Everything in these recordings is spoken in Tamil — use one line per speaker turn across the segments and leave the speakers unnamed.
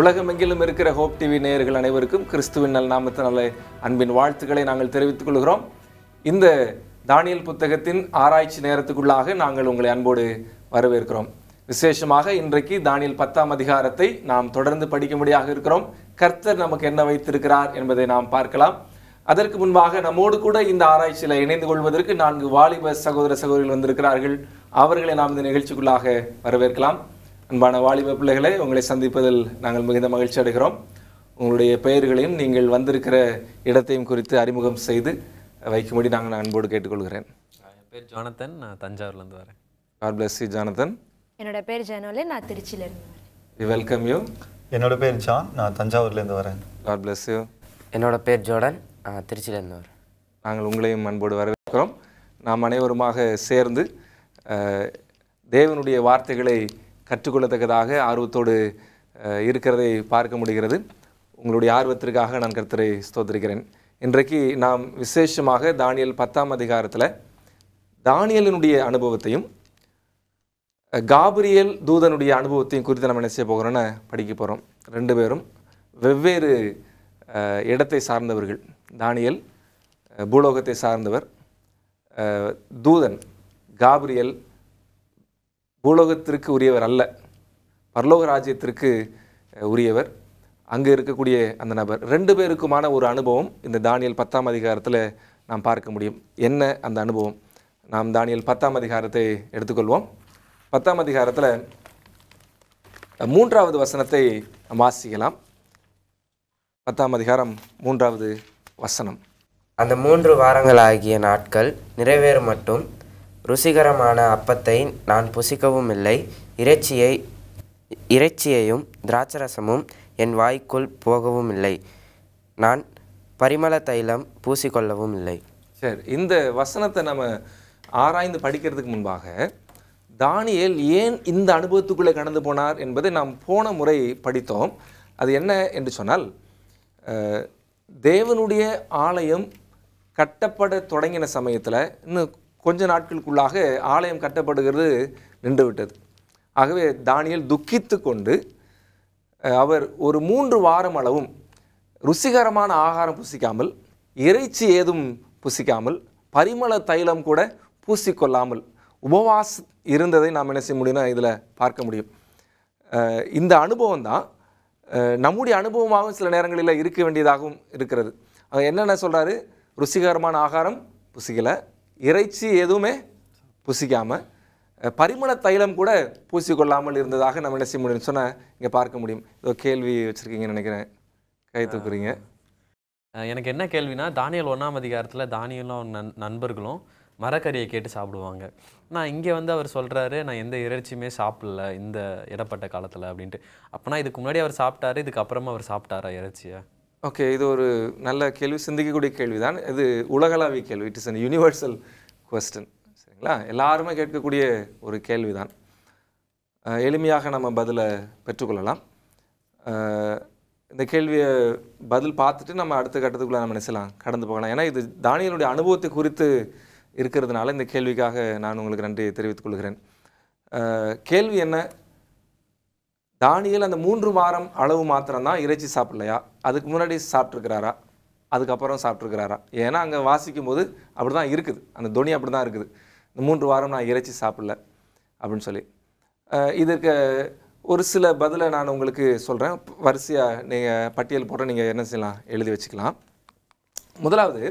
உலகமெங்கிலும் இருக்கிற ஹோப் டிவி நேயர்கள் அனைவருக்கும் கிறிஸ்துவின் நல் அன்பின் வாழ்த்துக்களை நாங்கள் தெரிவித்துக் கொள்கிறோம் இந்த தானியல் புத்தகத்தின் ஆராய்ச்சி நேரத்துக்குள்ளாக நாங்கள் உங்களை அன்போடு வரவேற்கிறோம் விசேஷமாக இன்றைக்கு தானியல் பத்தாம் அதிகாரத்தை நாம் தொடர்ந்து படிக்கும்படியாக இருக்கிறோம் கர்த்தர் நமக்கு என்ன வைத்திருக்கிறார் என்பதை நாம் பார்க்கலாம் அதற்கு முன்பாக நம்மோடு கூட இந்த ஆராய்ச்சியில் இணைந்து கொள்வதற்கு நான்கு வாலிப சகோதர சகோதரிகள் வந்திருக்கிறார்கள் அவர்களை நாம் இந்த நிகழ்ச்சிக்குள்ளாக வரவேற்கலாம் அன்பான வாலிப பிள்ளைகளை உங்களை சந்திப்பதில் நாங்கள் மிகுந்த மகிழ்ச்சி அடைகிறோம் உங்களுடைய பெயர்களையும் நீங்கள் வந்திருக்கிற இடத்தையும் குறித்து அறிமுகம் செய்து வைக்கும்படி நாங்கள் அன்போடு கேட்டுக்கொள்கிறேன்
என் பேர் ஜானத்தன் நான் தஞ்சாவூர்லேருந்து வரேன்
கார் பிளஸ் யூ ஜானத்தன்
என்னோட பேர் ஜனோலே நான் திருச்சியிலேருந்து
வரேன் வெல்கம் யூ என்னோட பேர் ஜான் நான் தஞ்சாவூர்லேருந்து வரேன் கார் பிளஸ் யூ என்னோட பேர் ஜோர்டன் திருச்சியிலேருந்து வரேன் நாங்கள் உங்களையும் அன்போடு வரவேற்கிறோம் நாம் அனைவருமாக சேர்ந்து தேவனுடைய வார்த்தைகளை கற்றுக்கொள்ளத்தக்கதாக ஆர்வத்தோடு இருக்கிறதை பார்க்க முடிகிறது உங்களுடைய ஆர்வத்திற்காக நான் கருத்தரை ஸ்தோத்திருக்கிறேன் இன்றைக்கு நாம் விசேஷமாக தானியல் பத்தாம் அதிகாரத்தில் தானியலினுடைய அனுபவத்தையும் காபிரியல் தூதனுடைய அனுபவத்தையும் குறித்து நம்ம என்ன செய்ய போகிறோன்னு படிக்க போகிறோம் ரெண்டு பேரும் வெவ்வேறு இடத்தை சார்ந்தவர்கள் தானியல் பூலோகத்தை சார்ந்தவர் தூதன் காபிரியல் பூலோகத்திற்கு உரியவர் அல்ல பரலோக ராஜ்யத்திற்கு உரியவர் அங்கே இருக்கக்கூடிய அந்த நபர் ரெண்டு பேருக்குமான ஒரு அனுபவம் இந்த தானியல் பத்தாம் அதிகாரத்தில் நாம் பார்க்க முடியும் என்ன அந்த அனுபவம் நாம் தானியல் பத்தாம் அதிகாரத்தை எடுத்துக்கொள்வோம் பத்தாம் அதிகாரத்தில் மூன்றாவது வசனத்தை வாசிக்கலாம் பத்தாம் அதிகாரம் மூன்றாவது வசனம்
அந்த மூன்று வாரங்கள் ஆகிய நாட்கள் நிறைவேறும் மட்டும் ருசிகரமான அப்பத்தை நான் புசிக்கவும் இல்லை இறைச்சியை இறைச்சியையும் திராட்சரசமும் என் வாய்க்குள் போகவும் இல்லை நான் பரிமள தைலம் பூசிக்கொள்ளவும் இல்லை
சரி இந்த வசனத்தை நம்ம ஆராய்ந்து படிக்கிறதுக்கு முன்பாக தானியல் ஏன் இந்த அனுபவத்துக்குள்ளே கடந்து போனார் என்பதை நாம் போன முறை படித்தோம் அது என்ன என்று சொன்னால் தேவனுடைய ஆலயம் கட்டப்பட தொடங்கின சமயத்தில் இன்னும் கொஞ்ச நாட்களுக்குள்ளாக ஆலயம் கட்டப்படுகிறது நின்றுவிட்டது ஆகவே தானியல் துக்கித்து கொண்டு அவர் ஒரு மூன்று வாரம் அளவும் ருசிகரமான ஆகாரம் புசிக்காமல் இறைச்சி ஏதும் புசிக்காமல் பரிமள தைலம் கூட பூசிக்கொள்ளாமல் உபவாஸ் இருந்ததை நாம் என்ன செய்ய முடியும்னா இதில் பார்க்க முடியும் இந்த அனுபவம் தான் நம்முடைய அனுபவமாகவும் சில நேரங்களில் இருக்க வேண்டியதாகவும் இருக்கிறது என்னென்ன சொல்கிறாரு ருசிகரமான ஆகாரம் புசிக்கலை இறைச்சி எதுவுமே புசிக்காமல் பரிமள தைலம் கூட பூசிக்கொள்ளாமல் இருந்ததாக நம்ம என்ன செய்ய முடியும்னு சொன்னால் இங்கே பார்க்க முடியும் ஏதோ கேள்வி வச்சுருக்கீங்கன்னு நினைக்கிறேன் கை தூக்குறீங்க
எனக்கு என்ன கேள்வினா தானியல் ஒன்றாம் அதிகாரத்தில் தானியலும் நன் நண்பர்களும் மரக்கறியை கேட்டு சாப்பிடுவாங்க நான் இங்கே வந்து அவர் சொல்கிறாரு நான் எந்த இறைச்சியுமே சாப்பிடல இந்த இடப்பட்ட காலத்தில் அப்படின்ட்டு அப்போனா இதுக்கு முன்னாடி அவர் சாப்பிட்டாரு இதுக்கப்புறமா அவர் சாப்பிட்டாரா இறைச்சியை
ஓகே இது ஒரு நல்ல கேள்வி சிந்திக்கக்கூடிய கேள்வி தான் இது உலகளாவிய கேள்வி it is an universal question சரிங்களா எல்லாருமே கேட்கக்கூடிய ஒரு கேள்வி தான் எளிமையாக நம்ம பதிலை பெற்றுக்கொள்ளலாம் இந்த கேள்வியை பதில் பார்த்துட்டு நம்ம அடுத்த கட்டத்துக்குள்ளே நம்ம நினைச்சலாம் கடந்து போகலாம் ஏன்னா இது தானியலுடைய அனுபவத்தை குறித்து இருக்கிறதுனால இந்த கேள்விக்காக நான் உங்களுக்கு நன்றி தெரிவித்துக் கொள்கிறேன் கேள்வி என்ன தானியல் அந்த மூன்று வாரம் அளவு மாத்திரம்தான் இறைச்சி சாப்பிட்லையா அதுக்கு முன்னாடி சாப்பிட்ருக்கிறாரா அதுக்கப்புறம் சாப்பிட்ருக்கிறாரா ஏன்னா அங்கே வாசிக்கும் போது அப்படி தான் இருக்குது அந்த துணி அப்படி தான் இருக்குது இந்த மூன்று வாரம் நான் இறைச்சி சாப்பிடல அப்படின்னு சொல்லி இதற்கு ஒரு சில பதிலை நான் உங்களுக்கு சொல்கிறேன் வரிசையாக நீங்கள் பட்டியல் போட்டு நீங்கள் என்ன செய்யலாம் எழுதி வச்சுக்கலாம் முதலாவது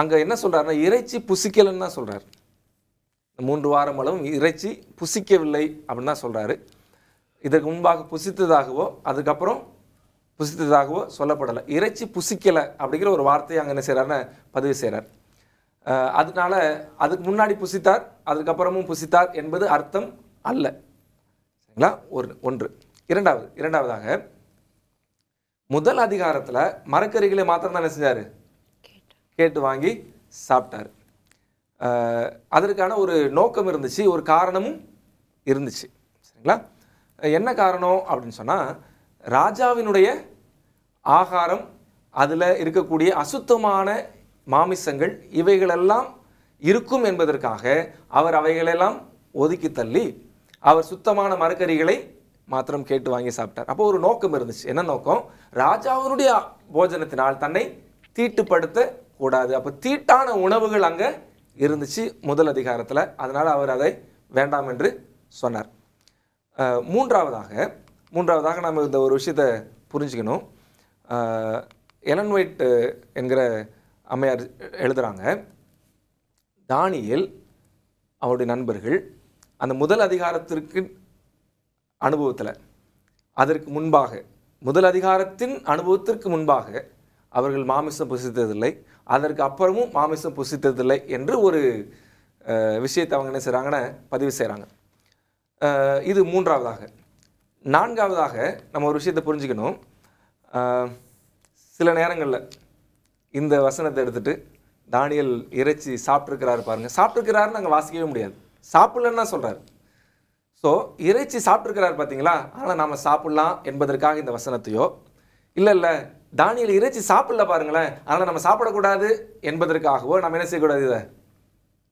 அங்கே என்ன சொல்கிறாருன்னா இறைச்சி புசிக்கலைன்னு தான் சொல்கிறார் மூன்று வாரம் அளவும் இறைச்சி புசிக்கவில்லை அப்படின்னு தான் சொல்கிறாரு இதற்கு முன்பாக புசித்ததாகவோ அதுக்கப்புறம் புசித்ததாகவோ சொல்லப்படலை இறைச்சி புசிக்கலை அப்படிங்கிற ஒரு வார்த்தையை அங்கே என்ன செய்கிறாருன்னு பதிவு செய்கிறார் அதனால அதுக்கு முன்னாடி புசித்தார் அதுக்கப்புறமும் புசித்தார் என்பது அர்த்தம் அல்ல சரிங்களா ஒரு ஒன்று இரண்டாவது இரண்டாவதாக முதல் அதிகாரத்தில் மரக்கறிகளை மாத்திரம் தான் என்ன செஞ்சார் கேட்டு வாங்கி சாப்பிட்டார் அதற்கான ஒரு நோக்கம் இருந்துச்சு ஒரு காரணமும் இருந்துச்சு சரிங்களா என்ன காரணம் அப்படின்னு சொன்னால் ராஜாவினுடைய ஆகாரம் அதில் இருக்கக்கூடிய அசுத்தமான மாமிசங்கள் இவைகளெல்லாம் இருக்கும் என்பதற்காக அவர் அவைகளெல்லாம் ஒதுக்கி தள்ளி அவர் சுத்தமான மரக்கறிகளை மாத்திரம் கேட்டு வாங்கி சாப்பிட்டார் அப்போ ஒரு நோக்கம் இருந்துச்சு என்ன நோக்கம் ராஜாவினுடைய போஜனத்தினால் தன்னை தீட்டுப்படுத்த கூடாது அப்போ தீட்டான உணவுகள் அங்கே இருந்துச்சு முதல் அதிகாரத்தில் அதனால் அவர் அதை வேண்டாம் என்று சொன்னார் மூன்றாவதாக மூன்றாவதாக நம்ம இந்த ஒரு விஷயத்தை புரிஞ்சுக்கணும் எலன் ஒயிட் என்கிற அம்மையார் எழுதுகிறாங்க தானியல் அவருடைய நண்பர்கள் அந்த முதல் அதிகாரத்திற்கு அனுபவத்தில் அதற்கு முன்பாக முதல் அதிகாரத்தின் அனுபவத்திற்கு முன்பாக அவர்கள் மாமிசம் புசித்ததில்லை அதற்கு அப்புறமும் மாமிசம் புசித்ததில்லை என்று ஒரு விஷயத்தை அவங்க என்ன செய்கிறாங்கன்னு பதிவு செய்கிறாங்க இது மூன்றாவதாக நான்காவதாக நம்ம ஒரு விஷயத்தை புரிஞ்சுக்கணும் சில நேரங்களில் இந்த வசனத்தை எடுத்துகிட்டு தானியல் இறைச்சி சாப்பிட்ருக்கிறாரு பாருங்கள் சாப்பிட்ருக்கிறாருன்னு நாங்கள் வாசிக்கவே முடியாது சாப்பிட்லன்னா சொல்கிறார் ஸோ இறைச்சி சாப்பிட்ருக்கிறாரு பார்த்தீங்களா ஆனால் நாம் சாப்பிட்லாம் என்பதற்காக இந்த வசனத்தையோ இல்லை இல்லை தானியல் இறைச்சி சாப்பிடல பாருங்களேன் அதனால் நம்ம சாப்பிடக்கூடாது என்பதற்காகவோ நம்ம என்ன செய்யக்கூடாது இதை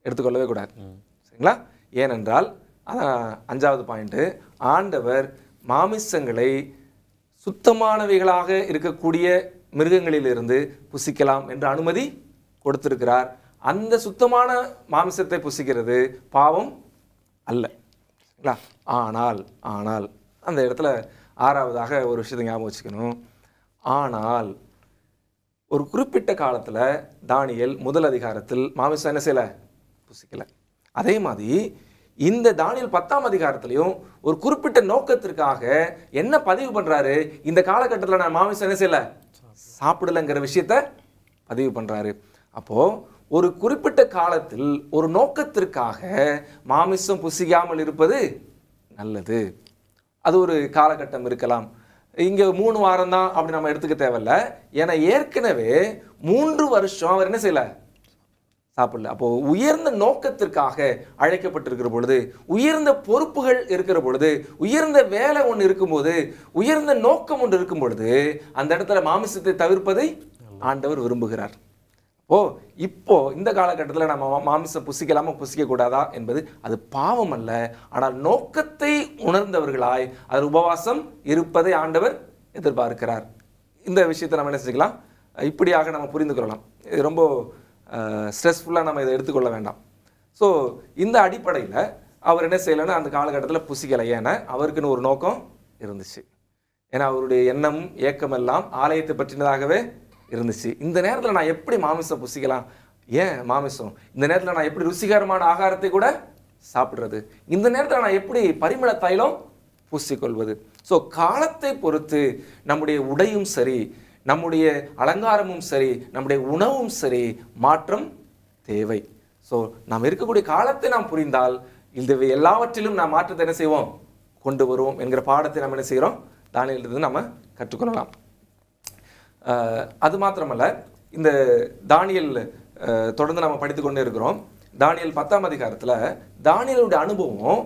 எடுத்துக்கொள்ளவே கூடாது சரிங்களா ஏனென்றால் அதான் அஞ்சாவது பாயிண்ட்டு ஆண்டவர் மாமிசங்களை சுத்தமானவைகளாக இருக்கக்கூடிய மிருகங்களிலிருந்து புசிக்கலாம் என்ற அனுமதி கொடுத்திருக்கிறார் அந்த சுத்தமான மாமிசத்தை புசிக்கிறது பாவம் அல்ல ஆனால் ஆனால் அந்த இடத்துல ஆறாவதாக ஒரு விஷயத்தை ஞாபகம் வச்சுக்கணும் ஆனால் ஒரு குறிப்பிட்ட காலத்தில் தானியல் முதல் அதிகாரத்தில் மாமிசம் என்ன செய்யலை புசிக்கலை அதே மாதிரி இந்த தானியல் பத்தாம் அதிகாரத்திலையும் ஒரு குறிப்பிட்ட நோக்கத்திற்காக என்ன பதிவு பண்ணுறாரு இந்த காலகட்டத்தில் நான் மாமிசம் என்ன செய்யலை சாப்பிடலைங்கிற விஷயத்த பதிவு பண்ணுறாரு அப்போது ஒரு குறிப்பிட்ட காலத்தில் ஒரு நோக்கத்திற்காக மாமிசம் புசிக்காமல் இருப்பது நல்லது அது ஒரு காலகட்டம் இருக்கலாம் இங்கே மூணு வாரம் தான் அப்படி நம்ம எடுத்துக்க தேவையில்ல ஏன்னா ஏற்கனவே மூன்று வருஷம் அவர் என்ன செய்யலை சாப்பிடல அப்போது உயர்ந்த நோக்கத்திற்காக அழைக்கப்பட்டிருக்கிற பொழுது உயர்ந்த பொறுப்புகள் இருக்கிற பொழுது உயர்ந்த வேலை ஒன்று இருக்கும்போது உயர்ந்த நோக்கம் ஒன்று இருக்கும் பொழுது அந்த இடத்துல மாமிசத்தை தவிர்ப்பதை ஆண்டவர் விரும்புகிறார் ஓ இப்போ இந்த காலகட்டத்தில் நம்ம மாமிசம் புசிக்க புசிக்கக்கூடாதா என்பது அது பாவம் அல்ல ஆனால் நோக்கத்தை உணர்ந்தவர்களாய் அதில் உபவாசம் இருப்பதை ஆண்டவர் எதிர்பார்க்கிறார் இந்த விஷயத்தை நம்ம என்ன செஞ்சுக்கலாம் இப்படியாக நம்ம புரிந்து கொள்ளலாம் இது ரொம்ப ஸ்ட்ரெஸ்ஃபுல்லாக நம்ம இதை எடுத்துக்கொள்ள வேண்டாம் ஸோ இந்த அடிப்படையில் அவர் என்ன செய்யலைன்னா அந்த காலகட்டத்தில் புசிக்கலை ஏன்னா அவருக்குன்னு ஒரு நோக்கம் இருந்துச்சு ஏன்னா அவருடைய எண்ணம் ஏக்கம் எல்லாம் ஆலயத்தை பற்றினதாகவே இருந்துச்சு இந்த நேரத்தில் நான் எப்படி மாமிசம் புசிக்கலாம் ஏன் மாமிசம் இந்த நேரத்தில் நான் எப்படி ருசிகரமான ஆகாரத்தை கூட சாப்பிட்றது இந்த நேரத்தில் நான் எப்படி பரிமள தைலம் பூசிக்கொள்வது ஸோ காலத்தை பொறுத்து நம்முடைய உடையும் சரி நம்முடைய அலங்காரமும் சரி நம்முடைய உணவும் சரி மாற்றம் தேவை ஸோ நாம் இருக்கக்கூடிய காலத்தை நாம் புரிந்தால் இந்த எல்லாவற்றிலும் நாம் மாற்றத்தை என்ன செய்வோம் கொண்டு வருவோம் என்கிற பாடத்தை நம்ம என்ன செய்கிறோம் தானியிலிருந்து நம்ம கற்றுக்கொள்ளலாம் அது மாத்திரமல்ல இந்த தானியல் தொடர்ந்து நம்ம படித்து கொண்டே இருக்கிறோம் தானியல் பத்தாம் அதிகாரத்தில் தானியலுடைய அனுபவம்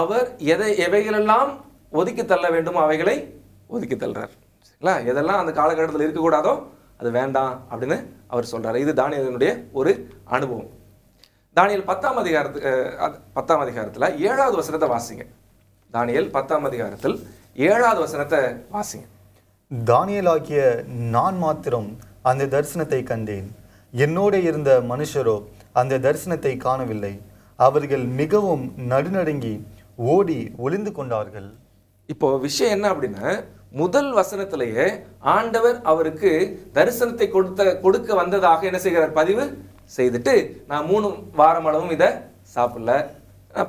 அவர் எதை எவைகளெல்லாம் ஒதுக்கி தள்ள வேண்டுமோ அவைகளை ஒதுக்கி தள்ளுறார் இல்லை எதெல்லாம் அந்த காலகட்டத்தில் இருக்கக்கூடாதோ அது வேண்டாம் அப்படின்னு அவர் சொல்கிறார் இது தானியலினுடைய ஒரு அனுபவம் தானியல் பத்தாம் அதிகாரத்து பத்தாம் அதிகாரத்தில் ஏழாவது வசனத்தை வாசிங்க தானியல் பத்தாம் அதிகாரத்தில் ஏழாவது வசனத்தை வாசிங்க தானியல் ஆகிய நான் மாத்திரம் அந்த தரிசனத்தை கண்டேன் என்னோட இருந்த மனுஷரோ அந்த தரிசனத்தை காணவில்லை அவர்கள் மிகவும் நடுநடுங்கி ஓடி ஒளிந்து கொண்டார்கள் இப்போ விஷயம் என்ன அப்படின்னா முதல் வசனத்திலேயே ஆண்டவர் அவருக்கு தரிசனத்தை கொடுத்த கொடுக்க வந்ததாக என்ன செய்கிறார் பதிவு செய்துட்டு நான் மூணு வாரம் அளவும் இதை சாப்பிடல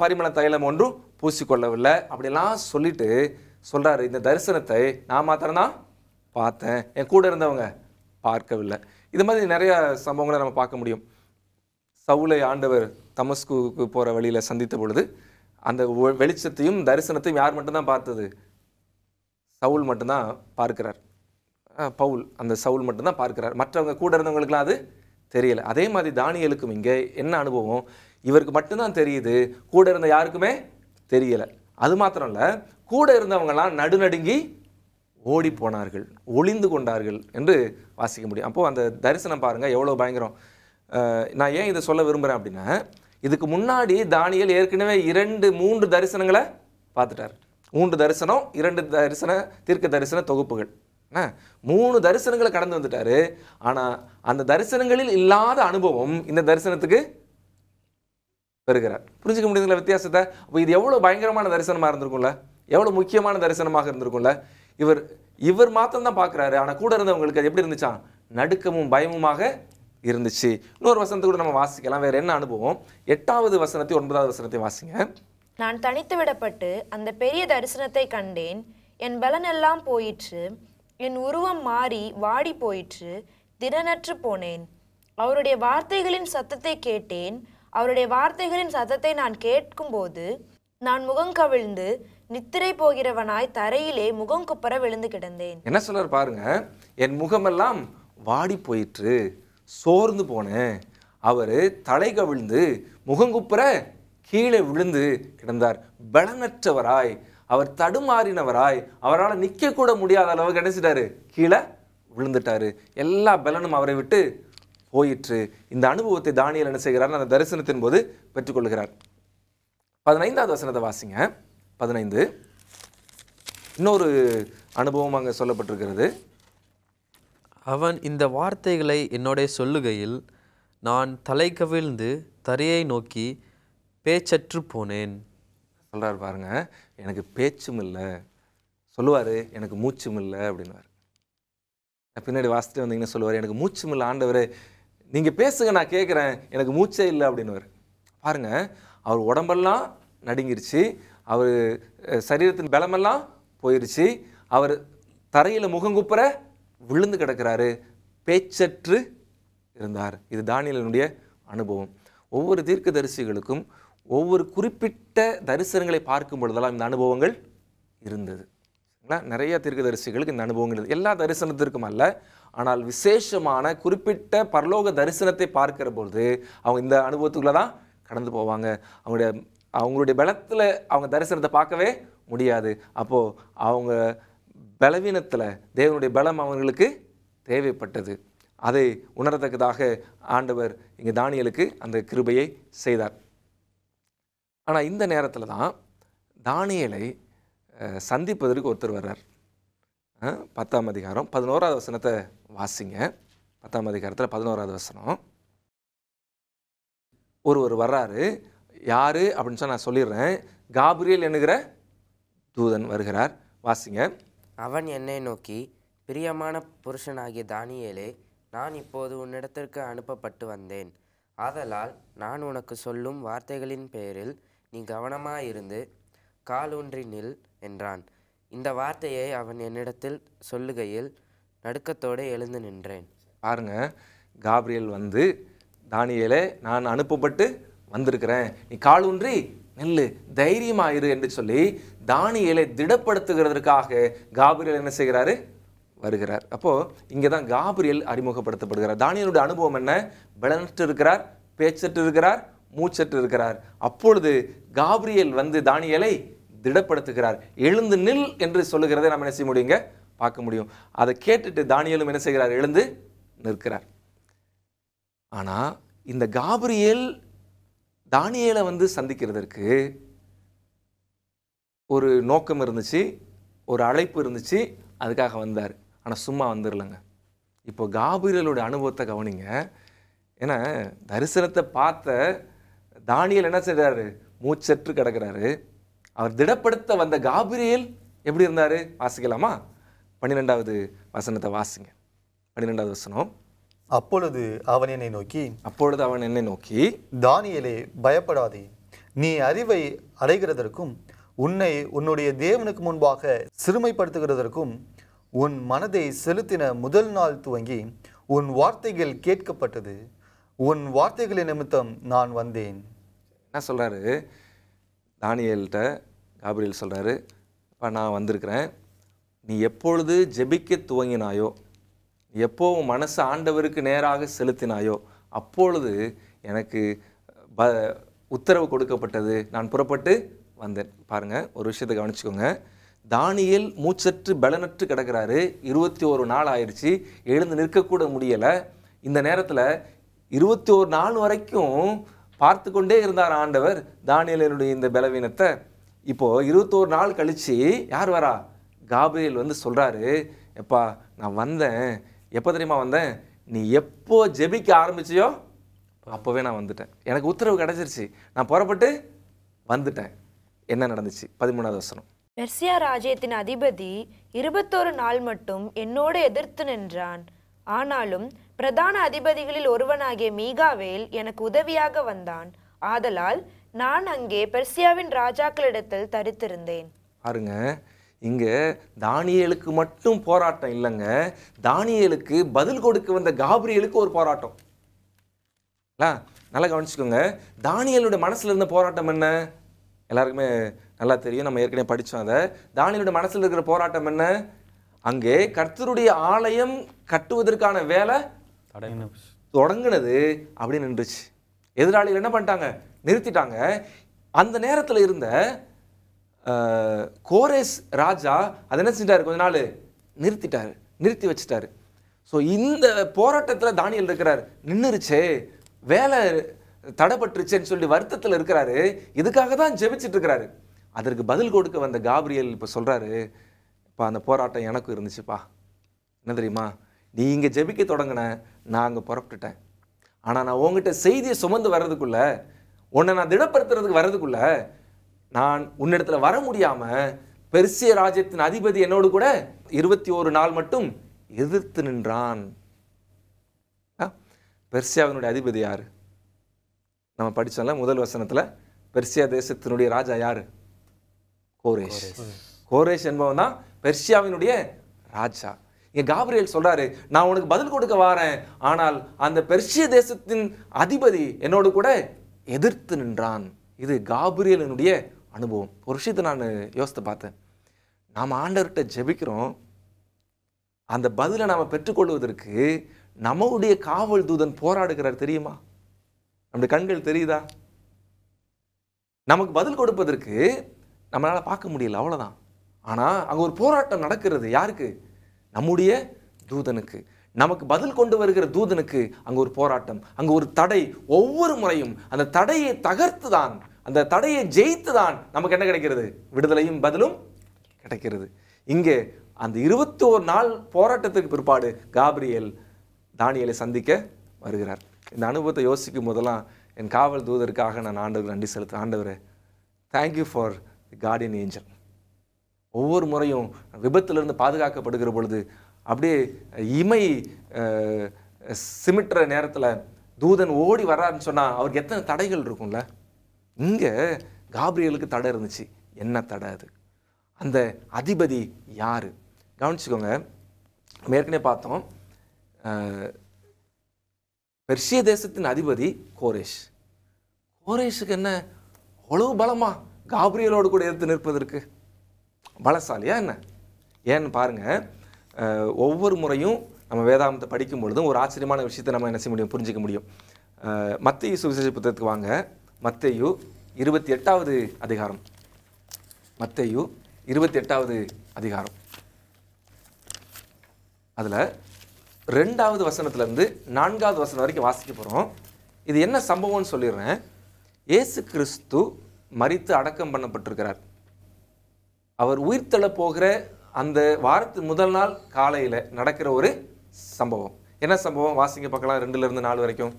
பரிமள தைலம் ஒன்றும் பூசிக்கொள்ளவில்லை அப்படிலாம் சொல்லிட்டு சொல்கிறாரு இந்த தரிசனத்தை நான் மாத்திரம்தான் பார்த்தேன் என் கூட இருந்தவங்க பார்க்கவில்லை இது மாதிரி நிறைய சம்பவங்களை நம்ம பார்க்க முடியும் சவுளை ஆண்டவர் தமஸ்குக்கு போகிற வழியில் சந்தித்த பொழுது அந்த வெளிச்சத்தையும் தரிசனத்தையும் யார் மட்டும்தான் பார்த்தது சவுல் மட்டும்தான் பார்க்கிறார் பவுல் அந்த சவுல் மட்டும்தான் பார்க்கிறார் மற்றவங்க கூட இருந்தவங்களுக்குலாம் அது தெரியலை அதே மாதிரி தானியலுக்கும் இங்கே என்ன அனுபவம் இவருக்கு மட்டும்தான் தெரியுது கூட இருந்த யாருக்குமே தெரியலை அது மாத்திரம் இல்லை கூட இருந்தவங்களாம் நடுநடுங்கி ஓடி போனார்கள் ஒளிந்து கொண்டார்கள் என்று வாசிக்க முடியும் அப்போது அந்த தரிசனம் பாருங்கள் எவ்வளோ பயங்கரம் நான் ஏன் இதை சொல்ல விரும்புகிறேன் அப்படின்னா இதுக்கு முன்னாடி தானியல் ஏற்கனவே இரண்டு மூன்று தரிசனங்களை பார்த்துட்டார் மூன்று தரிசனம் இரண்டு தரிசன தீர்க்க தரிசன தொகுப்புகள் என்ன மூணு தரிசனங்களை கடந்து வந்துட்டாரு ஆனால் அந்த தரிசனங்களில் இல்லாத அனுபவம் இந்த தரிசனத்துக்கு பெறுகிறார் புரிஞ்சுக்க முடியுதுங்களா வித்தியாசத்தை அப்போ இது எவ்வளோ பயங்கரமான தரிசனமாக இருந்திருக்கும்ல எவ்வளோ முக்கியமான தரிசனமாக இருந்திருக்கும்ல இவர் இவர் மாத்திரம்தான் பார்க்குறாரு ஆனால் கூட இருந்தவங்களுக்கு அது எப்படி இருந்துச்சா நடுக்கமும் பயமுமாக இருந்துச்சு இன்னொரு வசனத்தை கூட நம்ம வாசிக்கலாம் வேறு என்ன அனுபவம் எட்டாவது வசனத்தையும் ஒன்பதாவது வசனத்தையும் வாசிங்க
நான் தனித்து விடப்பட்டு அந்த பெரிய தரிசனத்தை கண்டேன் என் பலனெல்லாம் போயிற்று என் உருவம் மாறி வாடி போயிற்று திடனற்று போனேன் அவருடைய வார்த்தைகளின் சத்தத்தை கேட்டேன் அவருடைய வார்த்தைகளின் சத்தத்தை நான் கேட்கும்போது நான் முகம் கவிழ்ந்து நித்திரை போகிறவனாய் தரையிலே முகம் குப்பர விழுந்து கிடந்தேன்
என்ன சொல்ற பாருங்க என் முகமெல்லாம் வாடி போயிற்று சோர்ந்து போனேன் அவர் தலை கவிழ்ந்து முகங்குப்புற கீழே விழுந்து கிடந்தார் பலனற்றவராய் அவர் தடுமாறினவராய் அவரால் நிற்கக்கூட முடியாத அளவுக்கு கிடைச்சிட்டாரு கீழே விழுந்துட்டாரு எல்லா பலனும் அவரை விட்டு போயிற்று இந்த அனுபவத்தை தானியல் என்ன செய்கிறார் அந்த தரிசனத்தின் போது பெற்றுக்கொள்கிறார் பதினைந்தாவது வசனத்தை வாசிங்க பதினைந்து இன்னொரு அனுபவம் அங்கே சொல்லப்பட்டிருக்கிறது
அவன் இந்த வார்த்தைகளை என்னோடைய சொல்லுகையில் நான் தலை கவிழ்ந்து தரையை நோக்கி பேச்சற்று போனேன் சொல்கிறார் பாருங்க
எனக்கு பேச்சும் இல்லை சொல்லுவார் எனக்கு மூச்சும் இல்லை அப்படின்வார் பின்னாடி வாசிட்டு வந்தீங்கன்னா சொல்லுவார் எனக்கு மூச்சும் இல்லை ஆண்டவர் நீங்கள் பேசுங்க நான் கேட்குறேன் எனக்கு மூச்சே இல்லை அப்படின்னுவார் பாருங்க அவர் உடம்பெல்லாம் நடுங்கிருச்சு அவர் சரீரத்தின் பலமெல்லாம் போயிருச்சு அவர் தரையில் முகங்குப்புற விழுந்து கிடக்கிறாரு பேச்சற்று இருந்தார் இது தானியலினுடைய அனுபவம் ஒவ்வொரு தீர்க்கதரிசிகளுக்கும் ஒவ்வொரு குறிப்பிட்ட தரிசனங்களை பார்க்கும் பொழுதெல்லாம் இந்த அனுபவங்கள் இருந்தது நிறைய தீர்க்கதரிசிகளுக்கு இந்த அனுபவங்கள் எல்லா தரிசனத்திற்கும் அல்ல ஆனால் விசேஷமான குறிப்பிட்ட பரலோக தரிசனத்தை பார்க்கிற பொழுது அவங்க இந்த அனுபவத்துக்குள்ளே தான் கடந்து போவாங்க அவங்களுடைய அவங்களுடைய பலத்தில் அவங்க தரிசனத்தை பார்க்கவே முடியாது அப்போது அவங்க பலவீனத்தில் தேவனுடைய பலம் அவர்களுக்கு தேவைப்பட்டது அதை உணரத்தக்கதாக ஆண்டவர் இங்கே தானியலுக்கு அந்த கிருபையை செய்தார் ஆனால் இந்த நேரத்தில் தான் தானியலை சந்திப்பதற்கு ஒருத்தர் வர்றார் பத்தாம் அதிகாரம் பதினோராவது வசனத்தை வாசிங்க பத்தாம் அதிகாரத்தில் பதினோராவது வசனம் ஒருவர் வர்றாரு யார் அப்படின்னு சொன்னால் நான் சொல்லிடுறேன் காபுரியல் என்னுகிற தூதன் வருகிறார் வாசிங்க அவன் என்னை நோக்கி பிரியமான
புருஷனாகிய தானியலே நான் இப்போது உன்னிடத்திற்கு அனுப்பப்பட்டு வந்தேன் ஆதலால் நான் உனக்கு சொல்லும் வார்த்தைகளின் பெயரில் நீ கவனமாக இருந்து காலூன்றி நில் என்றான் இந்த வார்த்தையை அவன் என்னிடத்தில் சொல்லுகையில் நடுக்கத்தோடு எழுந்து நின்றேன்
பாருங்க காப்ரியல் வந்து தானியலே நான் அனுப்பப்பட்டு வந்திருக்கிறேன் நீ காலூன்றி நெல்லு தைரியமாயிரு என்று சொல்லி தானியலை திடப்படுத்துகிறதற்காக காபிரியல் என்ன செய்கிறாரு வருகிறார் அப்போது இங்கே தான் காபிரியல் அறிமுகப்படுத்தப்படுகிறார் தானியலுடைய அனுபவம் என்ன பலனிட்டு இருக்கிறார் பேச்சிட்டு இருக்கிறார் மூச்சற்று இருக்கிறார் அப்பொழுது காப்ரியல் வந்து தானியலை திடப்படுத்துகிறார் எழுந்து நில் என்று சொல்லுகிறதை நாம் என்ன செய்ய முடியுங்க பார்க்க முடியும் அதை கேட்டுட்டு தானியலும் என்ன செய்கிறார் எழுந்து நிற்கிறார் ஆனால் இந்த காபிரியல் தானியலை வந்து சந்திக்கிறதற்கு ஒரு நோக்கம் இருந்துச்சு ஒரு அழைப்பு இருந்துச்சு அதுக்காக வந்தார் ஆனால் சும்மா வந்துடலங்க இப்போ காபிரியலோட அனுபவத்தை கவனிங்க ஏன்னா தரிசனத்தை பார்த்த தானியல் என்ன செய்கிறாரு மூச்சற்று கிடக்கிறாரு அவர் திடப்படுத்த வந்த காபிரியல் எப்படி இருந்தார் வாசிக்கலாமா பன்னிரெண்டாவது வசனத்தை வாசிங்க பன்னிரெண்டாவது வசனம் அப்பொழுது அவன் என்னை நோக்கி அப்பொழுது அவன் என்னை நோக்கி தானியலே பயப்படாதே நீ அறிவை அடைகிறதற்கும் உன்னை உன்னுடைய தேவனுக்கு முன்பாக சிறுமைப்படுத்துகிறதற்கும் உன் மனதை செலுத்தின முதல் நாள் துவங்கி உன் வார்த்தைகள் கேட்கப்பட்டது உன் வார்த்தைகளின் நிமித்தம் நான் வந்தேன் என்ன சொல்கிறாரு தானியல்கிட்ட காபிரியல் சொல்கிறாரு இப்போ நான் வந்திருக்கிறேன் நீ எப்பொழுது ஜெபிக்க துவங்கினாயோ எப்போ மனசு ஆண்டவருக்கு நேராக செலுத்தினாயோ அப்பொழுது எனக்கு ப உத்தரவு கொடுக்கப்பட்டது நான் புறப்பட்டு வந்தேன் பாருங்கள் ஒரு விஷயத்தை கவனிச்சுக்கோங்க தானியல் மூச்சற்று பலனற்று கிடக்கிறாரு இருபத்தி ஒரு நாள் ஆயிடுச்சு எழுந்து நிற்கக்கூட முடியலை இந்த நேரத்தில் இருபத்தி ஒரு நாள் வரைக்கும் பார்த்து கொண்டே இருந்தார் ஆண்டவர் தானியலனுடைய இந்த பலவீனத்தை இப்போது இருபத்தோரு நாள் கழித்து யார் வரா காபிரியல் வந்து சொல்கிறாரு எப்பா நான் வந்தேன் எப்போ தெரியுமா வந்தேன் நீ எப்போ ஜெபிக்க ஆரம்பிச்சியோ அப்போவே நான் வந்துட்டேன் எனக்கு உத்தரவு கிடச்சிருச்சு நான் புறப்பட்டு வந்துட்டேன் என்ன நடந்துச்சு பதிமூணாவது வசனம்
பெர்சியா ராஜ்யத்தின் அதிபதி இருபத்தோரு நாள் மட்டும் என்னோடு எதிர்த்து நின்றான் ஆனாலும் பிரதான அதிபதிகளில் ஒருவனாகிய மீகாவேல் எனக்கு உதவியாக வந்தான் ஆதலால் நான் அங்கே பெர்சியாவின் ராஜாக்களிடத்தில் தரித்திருந்தேன்
பாருங்க இங்கே தானியலுக்கு மட்டும் போராட்டம் இல்லைங்க தானியலுக்கு பதில் கொடுக்க வந்த காபிரியலுக்கு ஒரு போராட்டம் நல்லா கவனிச்சுக்கோங்க தானியலுடைய மனசில் இருந்த போராட்டம் என்ன எல்லாருக்குமே நல்லா தெரியும் நம்ம ஏற்கனவே படித்தோம் அதை தானியலுடைய மனசில் இருக்கிற போராட்டம் என்ன அங்கே கர்த்தருடைய ஆலயம் கட்டுவதற்கான வேலை தொடங்கினது அப்படியே நின்றுச்சு எதிராளிகள் என்ன பண்ணிட்டாங்க நிறுத்திட்டாங்க அந்த நேரத்தில் இருந்த கோரேஸ் ராஜா அதை என்ன செஞ்சிட்டாரு கொஞ்ச நாள் நிறுத்திட்டாரு நிறுத்தி வச்சுட்டாரு ஸோ இந்த போராட்டத்தில் தானியல் இருக்கிறார் நின்றுருச்சே வேலை தடைப்பட்டுருச்சேன்னு சொல்லி வருத்தத்தில் இருக்கிறாரு இதுக்காக தான் ஜெபிச்சுட்டு இருக்கிறாரு அதற்கு பதில் கொடுக்க வந்த காப்ரியல் இப்போ சொல்கிறாரு இப்போ அந்த போராட்டம் எனக்கும் இருந்துச்சுப்பா என்ன தெரியுமா நீ இங்கே ஜெபிக்க தொடங்கின நான் அங்கே புறப்பட்டுட்டேன் ஆனால் நான் உங்ககிட்ட செய்தியை சுமந்து வர்றதுக்குள்ள உன்னை நான் திடப்படுத்துறதுக்கு வர்றதுக்குள்ள நான் உன்னிடத்துல வர முடியாமல் பெருசிய ராஜ்யத்தின் அதிபதி என்னோடு கூட இருபத்தி ஒரு நாள் மட்டும் எதிர்த்து நின்றான் பெர்சியாவினுடைய அதிபதி யார் நம்ம படித்தோம்ல முதல் வசனத்தில் பெர்சியா தேசத்தினுடைய ராஜா யார் கோரேஷ் கோரேஷ் என்பவன் தான் பெர்சியாவினுடைய ராஜா இங்கே காபிரியல் சொல்கிறாரு நான் உனக்கு பதில் கொடுக்க வாரேன் ஆனால் அந்த பெர்ஷிய தேசத்தின் அதிபதி என்னோடு கூட எதிர்த்து நின்றான் இது காபிரியலினுடைய அனுபவம் ஒரு விஷயத்தை நான் யோசித்து பார்த்தேன் நாம் ஆண்டவர்கிட்ட ஜெபிக்கிறோம் அந்த பதிலை நாம் பெற்றுக்கொள்வதற்கு நம்முடைய காவல் தூதன் போராடுகிறார் தெரியுமா நம்முடைய கண்கள் தெரியுதா நமக்கு பதில் கொடுப்பதற்கு நம்மளால் பார்க்க முடியல அவ்வளோதான் ஆனால் அங்கே ஒரு போராட்டம் நடக்கிறது யாருக்கு நம்முடைய தூதனுக்கு நமக்கு பதில் கொண்டு வருகிற தூதனுக்கு அங்கே ஒரு போராட்டம் அங்கே ஒரு தடை ஒவ்வொரு முறையும் அந்த தடையை தகர்த்து தான் அந்த தடையை ஜெயித்து தான் நமக்கு என்ன கிடைக்கிறது விடுதலையும் பதிலும் கிடைக்கிறது இங்கே அந்த இருபத்தி ஒரு நாள் போராட்டத்துக்கு பிற்பாடு காபிரியல் தானியலை சந்திக்க வருகிறார் இந்த அனுபவத்தை யோசிக்கும் போதெல்லாம் என் காவல் தூதருக்காக நான் ஆண்டவர் நன்றி செலுத்த ஆண்டவர் தேங்க்யூ ஃபார் கார்டியன் ஏஞ்சல் ஒவ்வொரு முறையும் விபத்திலிருந்து பாதுகாக்கப்படுகிற பொழுது அப்படியே இமை சிமிட்டுற நேரத்தில் தூதன் ஓடி வர்றாருன்னு சொன்னால் அவருக்கு எத்தனை தடைகள் இருக்கும்ல இங்கே காப்ரியலுக்கு தடை இருந்துச்சு என்ன தடை அது அந்த அதிபதி யார் கவனிச்சுக்கோங்க ஏற்கனவே பார்த்தோம் பெர்ஷிய தேசத்தின் அதிபதி கோரேஷ் கோரேஷுக்கு என்ன அவ்வளவு பலமா காப்ரியலோடு கூட எடுத்து நிற்பதற்கு பலசாலியா என்ன ஏன்னு பாருங்கள் ஒவ்வொரு முறையும் நம்ம வேதாந்தத்தை படிக்கும் பொழுதும் ஒரு ஆச்சரியமான விஷயத்தை நம்ம என்ன செய்ய முடியும் புரிஞ்சிக்க முடியும் மத்தையு சுவிசேஷ புத்தகத்துக்கு வாங்க மத்தையு இருபத்தி எட்டாவது அதிகாரம் மத்தையு இருபத்தி எட்டாவது அதிகாரம் அதில் ரெண்டாவது வசனத்துலேருந்து நான்காவது வசனம் வரைக்கும் வாசிக்க போகிறோம் இது என்ன சம்பவம்னு சொல்லிடுறேன் ஏசு கிறிஸ்து மறித்து அடக்கம் பண்ணப்பட்டிருக்கிறார் அவர் உயிர்த்தள போகிற அந்த வாரத்து முதல் நாள் காலையில் நடக்கிற ஒரு
சம்பவம் என்ன சம்பவம் வாசிங்க பார்க்கலாம் ரெண்டுலேருந்து நாலு வரைக்கும்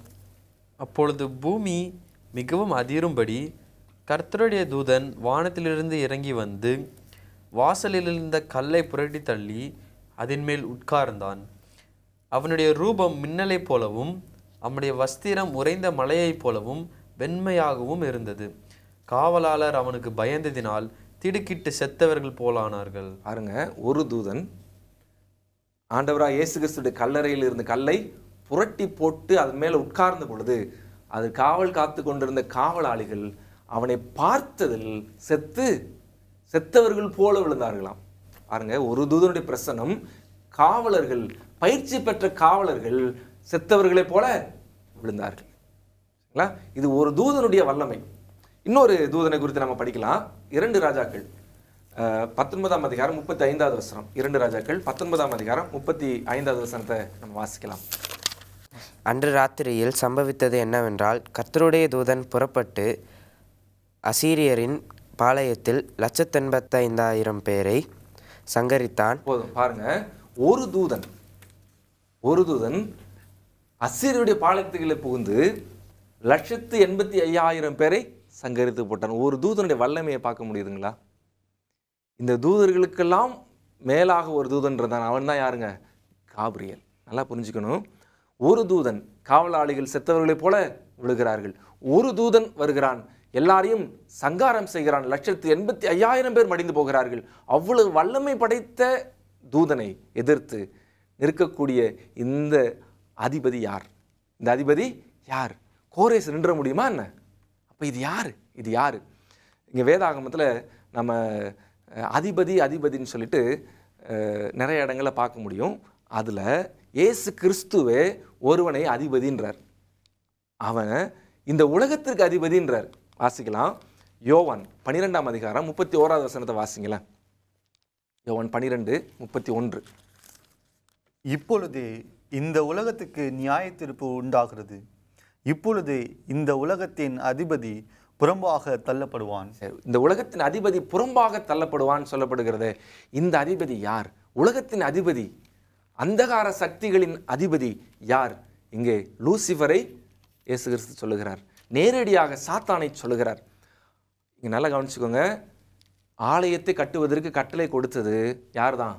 அப்பொழுது பூமி மிகவும் அதிரும்படி கர்த்தருடைய தூதன் வானத்திலிருந்து இறங்கி வந்து வாசலில் இருந்த கல்லை புரட்டி தள்ளி அதன் மேல் உட்கார்ந்தான் அவனுடைய ரூபம் மின்னலைப் போலவும் அவனுடைய வஸ்திரம் உறைந்த மலையைப் போலவும் வெண்மையாகவும் இருந்தது காவலாளர் அவனுக்கு பயந்ததினால் திடுக்கிட்டு செத்தவர்கள் போலானார்கள் பாருங்க ஒரு தூதன் ஆண்டவராக இயேசு கிறிஸ்துடைய
கல்லறையில் இருந்த கல்லை புரட்டி போட்டு அது மேலே உட்கார்ந்த பொழுது அது காவல் காத்து கொண்டிருந்த காவலாளிகள் அவனை பார்த்ததில் செத்து செத்தவர்கள் போல விழுந்தார்களாம் பாருங்க ஒரு தூதனுடைய பிரசனம் காவலர்கள் பயிற்சி பெற்ற காவலர்கள் செத்தவர்களை போல விழுந்தார்கள் இது ஒரு தூதனுடைய வல்லமை இன்னொரு தூதனை குறித்து நம்ம படிக்கலாம் இரண்டு ராஜாக்கள் பத்தொன்பதாம் அதிகாரம் முப்பத்தி ஐந்தாவது வசனம் இரண்டு ராஜாக்கள் பத்தொன்பதாம் அதிகாரம் முப்பத்தி ஐந்தாவது வசனத்தை நம்ம வாசிக்கலாம்
அன்று ராத்திரியில் சம்பவித்தது என்னவென்றால் கர்த்தருடைய தூதன் புறப்பட்டு அசீரியரின் பாளையத்தில் லட்சத்தெண்பத்தைந்தாயிரம்
பேரை சங்கரித்தான் போதும் பாருங்க ஒரு தூதன் ஒரு தூதன் அசீரியருடைய பாளையத்துகளை புகுந்து லட்சத்து எண்பத்தி ஐயாயிரம் பேரை சங்கரித்து போட்டான் ஒரு தூதனுடைய வல்லமையை பார்க்க முடியுதுங்களா இந்த தூதர்களுக்கெல்லாம் மேலாக ஒரு தூதன் இருந்தான் அவன் தான் யாருங்க காபிரியல் நல்லா புரிஞ்சுக்கணும் ஒரு தூதன் காவலாளிகள் செத்தவர்களைப் போல விழுகிறார்கள் ஒரு தூதன் வருகிறான் எல்லாரையும் சங்காரம் செய்கிறான் லட்சத்து எண்பத்தி ஐயாயிரம் பேர் மடிந்து போகிறார்கள் அவ்வளவு வல்லமை படைத்த தூதனை எதிர்த்து நிற்கக்கூடிய இந்த அதிபதி யார் இந்த அதிபதி யார் கோரேஸ் நின்ற முடியுமா என்ன இப்போ இது யார் இது யார் இங்கே வேதாகமத்தில் நம்ம அதிபதி அதிபதின்னு சொல்லிட்டு நிறைய இடங்களை பார்க்க முடியும் அதில் ஏசு கிறிஸ்துவே ஒருவனை அதிபதின்றார் அவன் இந்த உலகத்திற்கு அதிபதின்றார் வாசிக்கலாம் யோவான் பன்னிரெண்டாம் அதிகாரம் முப்பத்தி ஓராவது வசனத்தை வாசிங்களேன் யோவான் பன்னிரெண்டு முப்பத்தி ஒன்று இப்பொழுது இந்த உலகத்துக்கு நியாய தீர்ப்பு உண்டாகிறது இப்பொழுது இந்த உலகத்தின் அதிபதி புறம்பாக தள்ளப்படுவான் இந்த உலகத்தின் அதிபதி புறம்பாக தள்ளப்படுவான் சொல்லப்படுகிறது இந்த அதிபதி யார் உலகத்தின் அதிபதி அந்தகார சக்திகளின் அதிபதி யார் இங்கே லூசிஃபரை இயேசு கிறிஸ்து சொல்லுகிறார் நேரடியாக சாத்தானை சொல்லுகிறார் இங்கே நல்லா கவனிச்சுக்கோங்க ஆலயத்தை கட்டுவதற்கு கட்டளை கொடுத்தது யார் தான்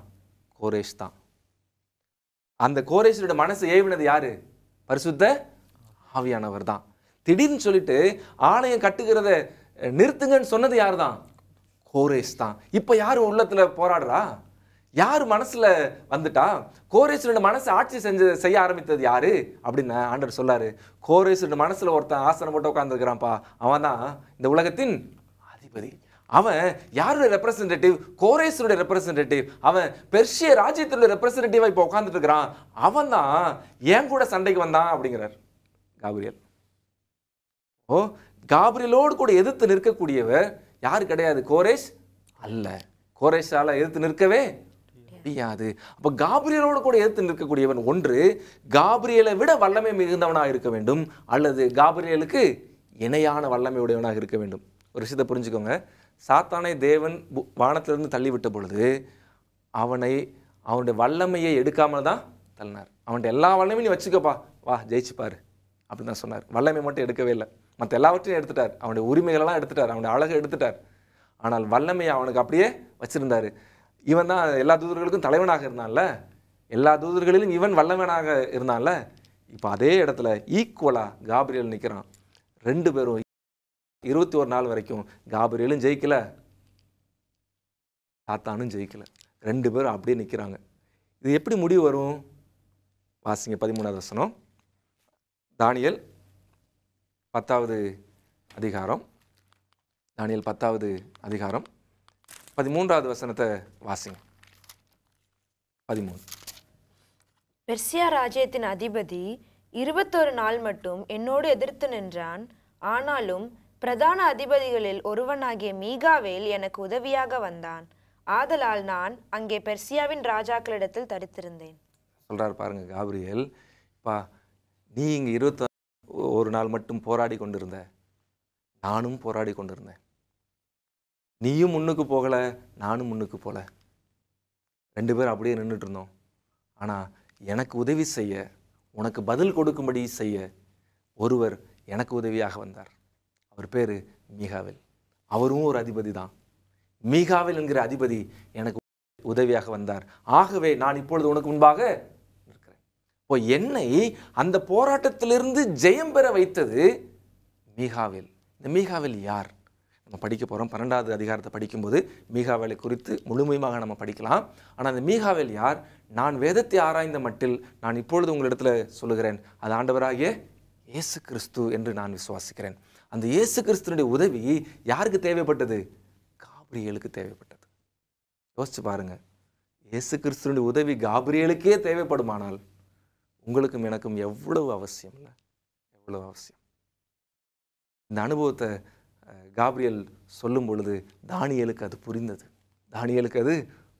கோரேஷ் தான் அந்த கோரேஷனுடைய மனசு ஏவினது யார் பரிசுத்த ஆவியானவர் தான் திடீர்னு சொல்லிட்டு ஆலயம் கட்டுகிறத நிறுத்துங்கன்னு சொன்னது யார் தான் கோரேஸ் தான் இப்போ யார் உள்ளத்தில் போராடுறா யார் மனசில் வந்துட்டா கோரேசனோட மனசு ஆட்சி செஞ்சு செய்ய ஆரம்பித்தது யார் அப்படின்னு ஆண்டர் சொல்லாரு கோரேசனோட மனசில் ஒருத்தன் ஆசனம் போட்டு உட்காந்துருக்கிறான்ப்பா அவன் தான் இந்த உலகத்தின் அதிபதி அவன் யாருடைய ரெப்ரசன்டேட்டிவ் கோரேஸுடைய ரெப்ரசன்டேட்டிவ் அவன் பெர்ஷிய ராஜ்யத்துடைய ரெப்ரசன்டேட்டிவாக இப்போ உட்காந்துட்டு இருக்கிறான் அவன் தான் என் கூட சண்டைக்கு வந்தான் அப்படிங்கிறார் காபிரியல் ஓ காபிரியலோடு கூட எதிர்த்து நிற்கக்கூடியவர் யார் கிடையாது கோரேஷ் அல்ல கோரேஷால எதிர்த்து நிற்கவே முடியாது அப்போ காபிரியலோடு கூட எதிர்த்து நிற்கக்கூடியவன் ஒன்று காபிரியலை விட வல்லமை மிகுந்தவனாக இருக்க வேண்டும் அல்லது காபிரியலுக்கு இணையான வல்லமை உடையவனாக இருக்க வேண்டும் ஒரு விஷயத்தை புரிஞ்சுக்கோங்க சாத்தானை தேவன் வானத்திலிருந்து தள்ளிவிட்ட பொழுது அவனை அவனுடைய வல்லமையை எடுக்காமல் தான் தள்ளினார் அவன்கிட்ட எல்லா வல்லமையும் நீ வச்சுக்கப்பா வா ஜெயிச்சுப்பாரு அப்படின்னு தான் சொன்னார் வல்லமை மட்டும் எடுக்கவே இல்லை மற்ற எல்லாவற்றையும் எடுத்துட்டார் அவனுடைய உரிமைகளெல்லாம் எடுத்துட்டார் அவனுடைய அழகை எடுத்துட்டார் ஆனால் வல்லமையை அவனுக்கு அப்படியே வச்சுருந்தார் இவன் தான் எல்லா தூதர்களுக்கும் தலைவனாக இருந்தான்ல எல்லா தூதர்களிலும் இவன் வல்லவனாக இருந்தான்ல இப்போ அதே இடத்துல ஈக்குவலாக காபிரியல் நிற்கிறான் ரெண்டு பேரும் இருபத்தி ஒரு நாள் வரைக்கும் காபிரியலும் ஜெயிக்கலை சாத்தானும் ஜெயிக்கலை ரெண்டு பேரும் அப்படியே நிற்கிறாங்க இது எப்படி முடிவு வரும் வாசிங்க பதிமூணாவது வசனம் தானியல் பத்தாவது அதிகாரம் தானியல் பத்தாவது அதிகாரம் பதிமூன்றாவது வசனத்தை வாசிங்க பதிமூணு
பெர்சியா ராஜ்யத்தின் அதிபதி இருபத்தொரு நாள் மட்டும் என்னோடு எதிர்த்து நின்றான் ஆனாலும் பிரதான அதிபதிகளில் ஒருவனாகிய மீகாவேல் எனக்கு உதவியாக வந்தான் ஆதலால் நான் அங்கே பெர்சியாவின் ராஜாக்களிடத்தில் தரித்திருந்தேன்
சொல்கிறார் பாருங்க காபிரியல் இப்போ நீ இங்கே இருபத்த ஒரு நாள் மட்டும் போராடி கொண்டிருந்த நானும் போராடி கொண்டிருந்தேன் நீயும் முன்னுக்கு போகலை நானும் முன்னுக்கு போகல ரெண்டு பேரும் அப்படியே நின்றுட்டு இருந்தோம் ஆனால் எனக்கு உதவி செய்ய உனக்கு பதில் கொடுக்கும்படி செய்ய ஒருவர் எனக்கு உதவியாக வந்தார் அவர் பேர் மீகாவில் அவரும் ஒரு அதிபதி தான் மீகாவில் என்கிற அதிபதி எனக்கு உதவியாக வந்தார் ஆகவே நான் இப்பொழுது உனக்கு முன்பாக இப்போ என்னை அந்த போராட்டத்திலிருந்து ஜெயம் பெற வைத்தது மீகாவில் இந்த மீகாவில் யார் நம்ம படிக்க போகிறோம் பன்னெண்டாவது அதிகாரத்தை படிக்கும்போது மீகாவேலை குறித்து முழுமையுமாக நம்ம படிக்கலாம் ஆனால் அந்த மீகாவேல் யார் நான் வேதத்தை ஆராய்ந்த மட்டில் நான் இப்பொழுது உங்களிடத்தில் சொல்லுகிறேன் அது ஆண்டவராகிய இயேசு கிறிஸ்து என்று நான் விசுவாசிக்கிறேன் அந்த இயேசு கிறிஸ்துனுடைய உதவி யாருக்கு தேவைப்பட்டது காபிரியலுக்கு தேவைப்பட்டது யோசிச்சு பாருங்கள் இயேசு கிறிஸ்துனுடைய உதவி காபிரியலுக்கே தேவைப்படுமானால் உங்களுக்கும் எனக்கும் எவ்வளவு அவசியம் இல்லை எவ்வளவு அவசியம் இந்த அனுபவத்தை காப்ரியல் சொல்லும் பொழுது தானியலுக்கு அது புரிந்தது தானியலுக்கு அது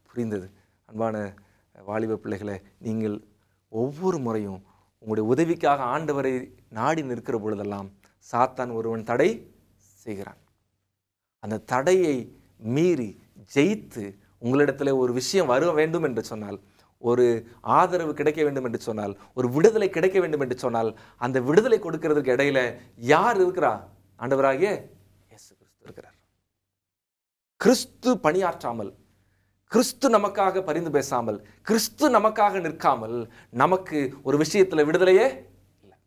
புரிந்தது அன்பான வாலிப பிள்ளைகளை நீங்கள் ஒவ்வொரு முறையும் உங்களுடைய உதவிக்காக ஆண்டவரை நாடி நிற்கிற பொழுதெல்லாம் சாத்தான் ஒருவன் தடை செய்கிறான் அந்த தடையை மீறி ஜெயித்து உங்களிடத்தில் ஒரு விஷயம் வர வேண்டும் என்று சொன்னால் ஒரு ஆதரவு கிடைக்க வேண்டும் என்று சொன்னால் ஒரு விடுதலை கிடைக்க வேண்டும் என்று சொன்னால் அந்த விடுதலை கொடுக்கறதுக்கு இடையில யார் இருக்கிறா ஆண்டவராகிய இயேசு கிறிஸ்து இருக்கிறார் கிறிஸ்து பணியாற்றாமல் கிறிஸ்து நமக்காக பரிந்து பேசாமல் கிறிஸ்து நமக்காக நிற்காமல் நமக்கு ஒரு விஷயத்தில் விடுதலையே இல்லை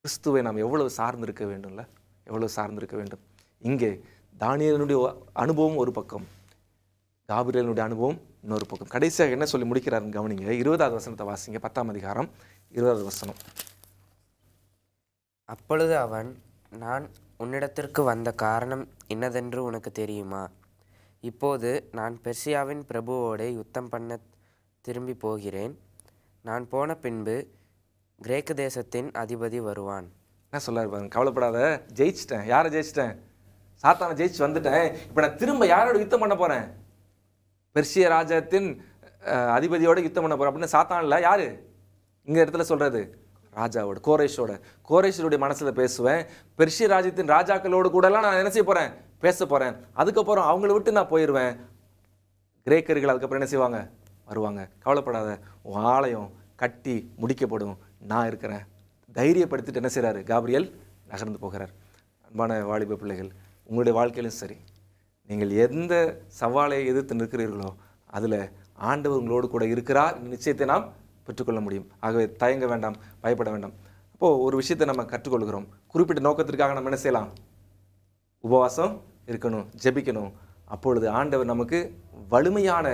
கிறிஸ்துவை நாம் எவ்வளவு சார்ந்திருக்க வேண்டும்ல எவ்வளவு சார்ந்திருக்க வேண்டும் இங்கே தானியலனுடைய அனுபவம் ஒரு பக்கம் காபிரியனுடைய அனுபவம் இன்னொரு பக்கம் கடைசியாக என்ன சொல்லி முடிக்கிறாருன்னு கவனிங்க இருபதாவது வசனத்தை வாசிங்க பத்தாம் அதிகாரம் இருபதாவது வசனம் அப்பொழுது அவன்
நான் உன்னிடத்திற்கு வந்த காரணம் என்னதென்று உனக்கு தெரியுமா இப்போது நான் பெர்சியாவின் பிரபுவோடு யுத்தம் பண்ண திரும்பி போகிறேன் நான்
போன பின்பு கிரேக்க தேசத்தின் அதிபதி வருவான் என்ன சொல்லார் பாருங்க கவலைப்படாத ஜெயிச்சிட்டேன் யாரை ஜெயிச்சிட்டேன் சாத்தான ஜெயிச்சு வந்துட்டேன் இப்போ நான் திரும்ப யாரோட யுத்தம் பண்ண போகிறேன் பெர்ஷிய ராஜத்தின் அதிபதியோடு யுத்தம் பண்ண போகிறோம் அப்படின்னு சாத்தான் யார் இங்கே இடத்துல சொல்கிறது ராஜாவோட கோரேஷோட கோரேஷருடைய மனசில் பேசுவேன் பெர்ஷிய ராஜ்யத்தின் ராஜாக்களோடு கூடலாம் நான் என்ன செய்ய போகிறேன் பேச போகிறேன் அதுக்கப்புறம் அவங்கள விட்டு நான் போயிடுவேன் கிரேக்கர்கள் அதுக்கப்புறம் என்ன செய்வாங்க வருவாங்க கவலைப்படாத உன் ஆலயம் கட்டி முடிக்கப்படும் நான் இருக்கிறேன் தைரியப்படுத்திட்டு என்ன செய்கிறாரு காபிரியல் நகர்ந்து போகிறார் அன்பான வாலிப பிள்ளைகள் உங்களுடைய வாழ்க்கையிலும் சரி நீங்கள் எந்த சவாலை எதிர்த்து நிற்கிறீர்களோ அதில் ஆண்டவர் உங்களோடு கூட இருக்கிறார் நிச்சயத்தை நாம் பெற்றுக்கொள்ள முடியும் ஆகவே தயங்க வேண்டாம் பயப்பட வேண்டாம் அப்போது ஒரு விஷயத்தை நம்ம கற்றுக்கொள்கிறோம் குறிப்பிட்ட நோக்கத்திற்காக நம்ம என்ன செய்யலாம் உபவாசம் இருக்கணும் ஜெபிக்கணும் அப்பொழுது ஆண்டவர் நமக்கு வலிமையான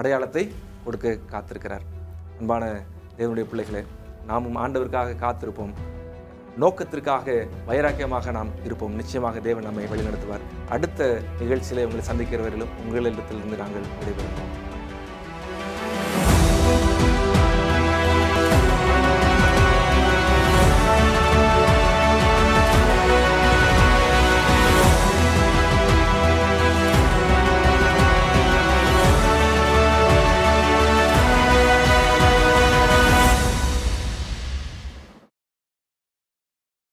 அடையாளத்தை கொடுக்க காத்திருக்கிறார் அன்பான தேவனுடைய பிள்ளைகளை நாமும் ஆண்டவருக்காக காத்திருப்போம் நோக்கத்திற்காக வைராக்கியமாக நாம் இருப்போம் நிச்சயமாக தேவன் நம்மை வழிநடத்துவார் அடுத்த நிகழ்ச்சியிலே உங்களை சந்திக்கிறவர்களும் உங்களிடத்திலிருந்து நாங்கள் விடைபெறுவோம்